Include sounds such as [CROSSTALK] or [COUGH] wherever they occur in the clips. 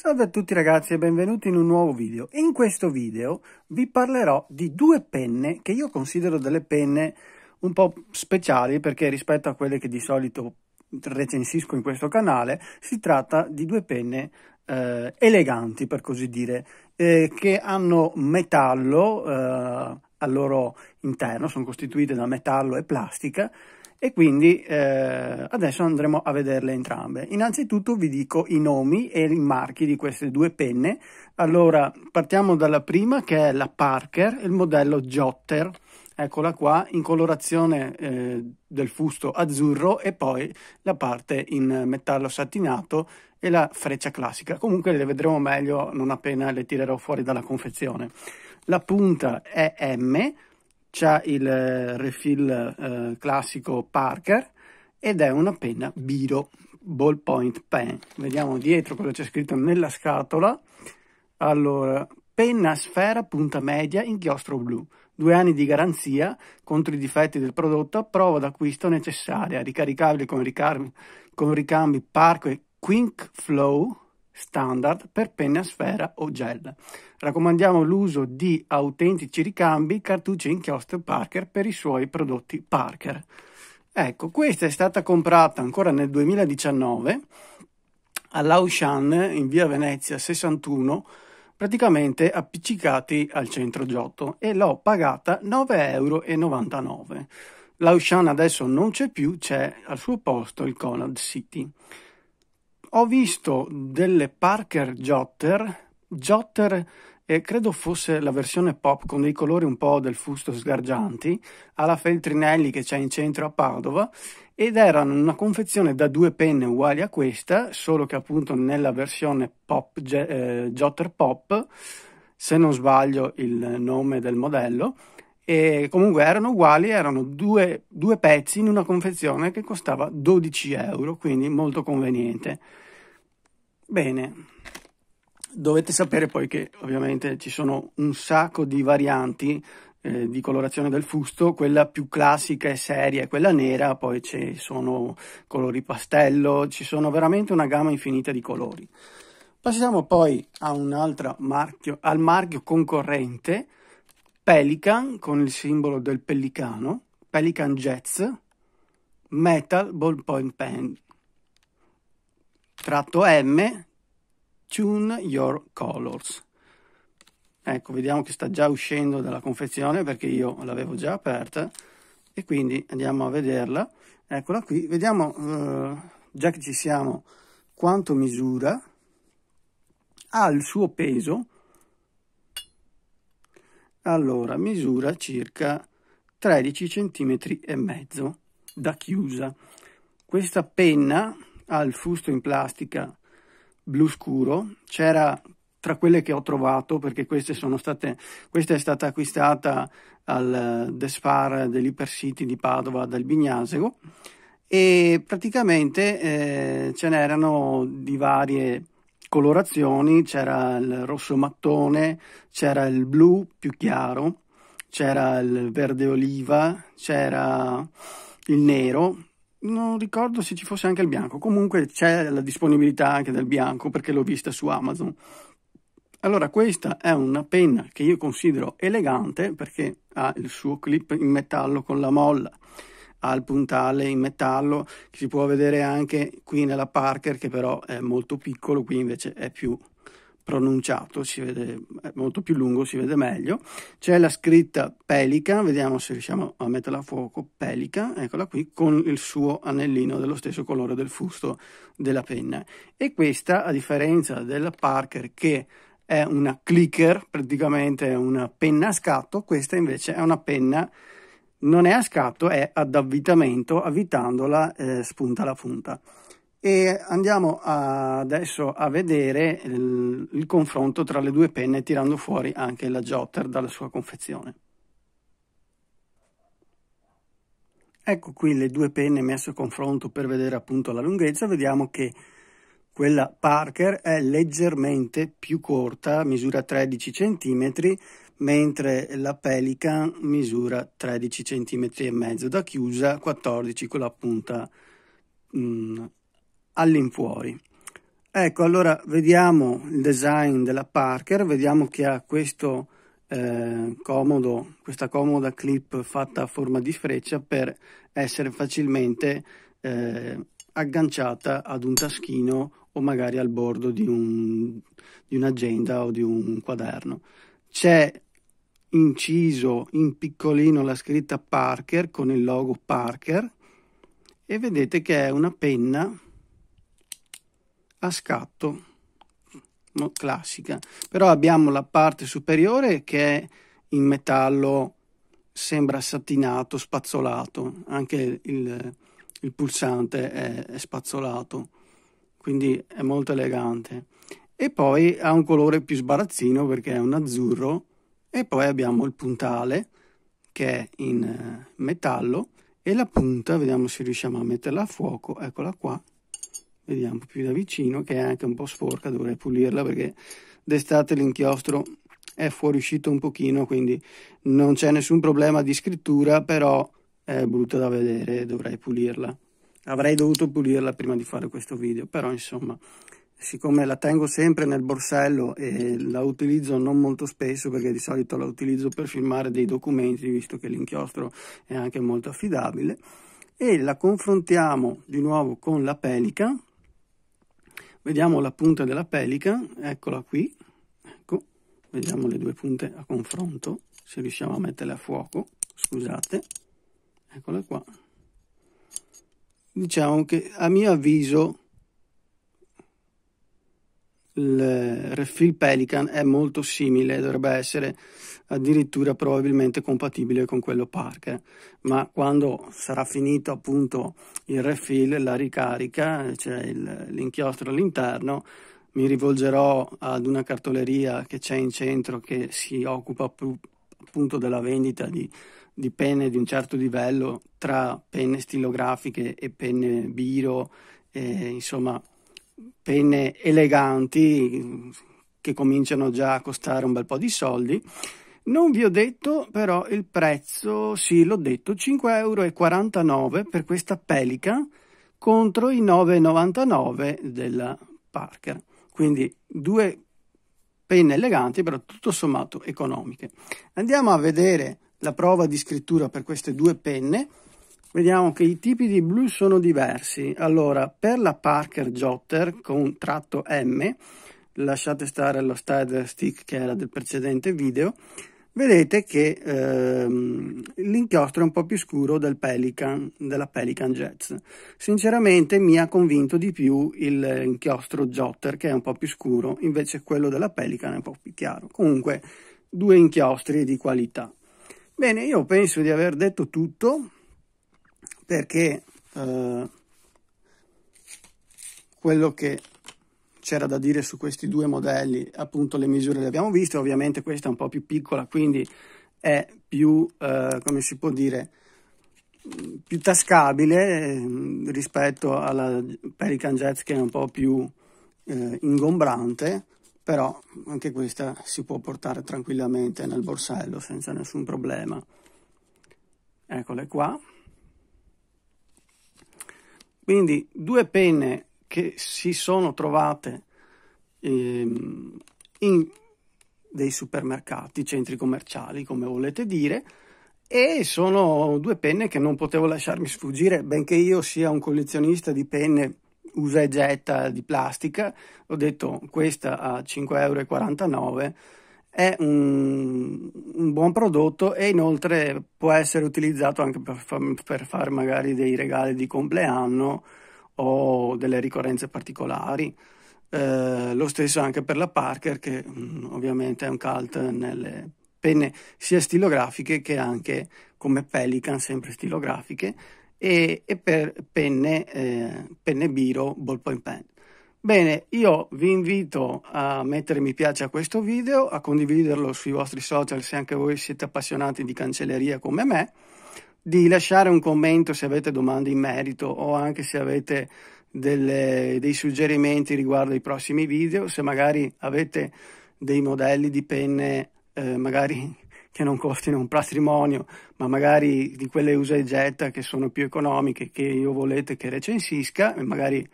Salve a tutti ragazzi e benvenuti in un nuovo video. In questo video vi parlerò di due penne che io considero delle penne un po' speciali perché rispetto a quelle che di solito recensisco in questo canale si tratta di due penne eh, eleganti per così dire eh, che hanno metallo eh, al loro interno, sono costituite da metallo e plastica e quindi eh, adesso andremo a vederle entrambe. Innanzitutto vi dico i nomi e i marchi di queste due penne. Allora, partiamo dalla prima che è la Parker, il modello Jotter. Eccola qua in colorazione eh, del fusto azzurro e poi la parte in metallo satinato e la freccia classica. Comunque le vedremo meglio non appena le tirerò fuori dalla confezione. La punta è M c'è il eh, refill eh, classico Parker ed è una penna Biro Ballpoint Pen. Vediamo dietro cosa c'è scritto nella scatola. Allora, penna sfera punta media inchiostro blu. Due anni di garanzia contro i difetti del prodotto, prova d'acquisto necessaria, ricaricabile con, ricambi, con ricambi Parker Quink Flow standard per penne a sfera o gel. Raccomandiamo l'uso di autentici ricambi, cartucce inchiostro Parker per i suoi prodotti Parker. Ecco, questa è stata comprata ancora nel 2019 all'Aushan in via Venezia 61, praticamente appiccicati al centro Giotto e l'ho pagata 9,99 euro. Laushan adesso non c'è più, c'è al suo posto il Conad City ho visto delle Parker Jotter, Jotter eh, credo fosse la versione pop con dei colori un po' del fusto sgargianti, alla Feltrinelli che c'è in centro a Padova, ed erano una confezione da due penne uguali a questa, solo che appunto nella versione pop, eh, Jotter Pop, se non sbaglio il nome del modello, e comunque erano uguali, erano due, due pezzi in una confezione che costava 12 euro, quindi molto conveniente. Bene, dovete sapere poi che ovviamente ci sono un sacco di varianti eh, di colorazione del fusto, quella più classica e seria è quella nera, poi ci sono colori pastello, ci sono veramente una gamma infinita di colori. Passiamo poi a un altro marchio, al marchio concorrente, Pelican con il simbolo del pellicano, Pelican Jets, Metal Ballpoint Pen tratto M, Tune Your Colors. Ecco, vediamo che sta già uscendo dalla confezione perché io l'avevo già aperta e quindi andiamo a vederla. Eccola qui, vediamo, eh, già che ci siamo, quanto misura, ha il suo peso, allora misura circa 13 cm e mezzo da chiusa. Questa penna al fusto in plastica blu scuro, c'era tra quelle che ho trovato, perché queste sono state, questa è stata acquistata al Despar eh, dell'Ipercity di Padova dal Bignasego e praticamente eh, ce n'erano di varie colorazioni, c'era il rosso mattone, c'era il blu più chiaro, c'era il verde oliva, c'era il nero non ricordo se ci fosse anche il bianco, comunque c'è la disponibilità anche del bianco perché l'ho vista su Amazon. Allora, questa è una penna che io considero elegante perché ha il suo clip in metallo con la molla, ha il puntale in metallo che si può vedere anche qui nella Parker che però è molto piccolo, qui invece è più pronunciato, si vede, è molto più lungo, si vede meglio. C'è la scritta Pelica, vediamo se riusciamo a metterla a fuoco, Pelica, eccola qui, con il suo anellino dello stesso colore del fusto della penna. E questa, a differenza della Parker che è una clicker, praticamente è una penna a scatto, questa invece è una penna non è a scatto, è ad avvitamento, avvitandola eh, spunta la punta e andiamo adesso a vedere il, il confronto tra le due penne tirando fuori anche la Jotter dalla sua confezione. Ecco qui le due penne messe a confronto per vedere appunto la lunghezza, vediamo che quella Parker è leggermente più corta, misura 13 cm, mentre la Pelican misura 13 cm e mezzo da chiusa, 14 con la punta mh, mm, all'infuori. Ecco, allora vediamo il design della Parker, vediamo che ha questo eh, comodo, questa comoda clip fatta a forma di freccia per essere facilmente eh, agganciata ad un taschino o magari al bordo di, un'agenda o di un quaderno. C'è inciso in piccolino la scritta Parker con il logo Parker e vedete che è una penna a scatto no, classica. Però abbiamo la parte superiore che è in metallo, sembra satinato, spazzolato, anche il, il pulsante è, è spazzolato, quindi è molto elegante. E poi ha un colore più sbarazzino perché è un azzurro. E poi abbiamo il puntale che è in eh, metallo e la punta, vediamo se riusciamo a metterla a fuoco, eccola qua, vediamo più da vicino che è anche un po' sporca, dovrei pulirla perché d'estate l'inchiostro è fuoriuscito un pochino, quindi non c'è nessun problema di scrittura, però è brutta da vedere, dovrei pulirla. Avrei dovuto pulirla prima di fare questo video, però insomma, siccome la tengo sempre nel borsello e la utilizzo non molto spesso perché di solito la utilizzo per filmare dei documenti, visto che l'inchiostro è anche molto affidabile, e la confrontiamo di nuovo con la pelica, Vediamo la punta della pelica, eccola qui, ecco, vediamo le due punte a confronto, se riusciamo a metterle a fuoco, scusate, eccola qua. Diciamo che a mio avviso il refill eh, Pelican è molto simile, dovrebbe essere addirittura probabilmente compatibile con quello Parker, ma quando sarà finito appunto il refill, la ricarica, cioè il, l'inchiostro all'interno, mi rivolgerò ad una cartoleria che c'è in centro che si occupa appunto della vendita di, di penne di un certo livello tra penne stilografiche e penne biro, e, insomma penne eleganti che cominciano già a costare un bel po' di soldi. Non vi ho detto però il prezzo, sì l'ho detto, 5,49 euro per questa Pelica contro i 9,99 della Parker. Quindi due penne eleganti però tutto sommato economiche. Andiamo a vedere la prova di scrittura per queste due penne. Vediamo che i tipi di blu sono diversi. Allora, per la Parker Jotter con tratto M, lasciate stare lo slider stick che era del precedente video, vedete che ehm, l'inchiostro è un po' più scuro del Pelican, della Pelican Jets. Sinceramente mi ha convinto di più l'inchiostro Jotter che è un po' più scuro, invece quello della Pelican è un po' più chiaro. Comunque, due inchiostri di qualità. Bene, io penso di aver detto tutto perché eh, quello che c'era da dire su questi due modelli, appunto le misure le abbiamo viste, ovviamente questa è un po' più piccola, quindi è più, eh, come si può dire, più tascabile ehm, rispetto alla Pelican Jets che è un po' più eh, ingombrante, però anche questa si può portare tranquillamente nel borsello senza nessun problema. Eccole qua. Quindi due penne che si sono trovate ehm, in dei supermercati, centri commerciali, come volete dire, e sono due penne che non potevo lasciarmi sfuggire, benché io sia un collezionista di penne usa e getta di plastica, ho detto questa a 5,49 euro è un un buon prodotto e inoltre può essere utilizzato anche per, per fare magari dei regali di compleanno o delle ricorrenze particolari. Eh, lo stesso anche per la Parker, che mm, ovviamente è un cult nelle penne sia stilografiche che anche come Pelican, sempre stilografiche, e, e per penne, eh, penne Biro, ballpoint pen. Bene, io vi invito a mettere mi piace a questo video, a condividerlo sui vostri social se anche voi siete appassionati di cancelleria come me, di lasciare un commento se avete domande in merito o anche se avete delle, dei suggerimenti riguardo ai prossimi video, se magari avete dei modelli di penne eh, magari [LAUGHS] che non costino un patrimonio, ma magari di quelle usa e getta che sono più economiche che io volete che recensisca e magari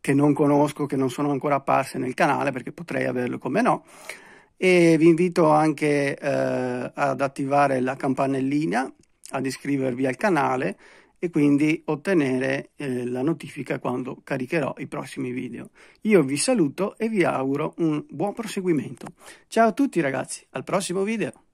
che non conosco, che non sono ancora apparse nel canale perché potrei averlo come no. E vi invito anche eh, ad attivare la campanellina, ad iscrivervi al canale e quindi ottenere eh, la notifica quando caricherò i prossimi video. Io vi saluto e vi auguro un buon proseguimento. Ciao a tutti ragazzi, al prossimo video!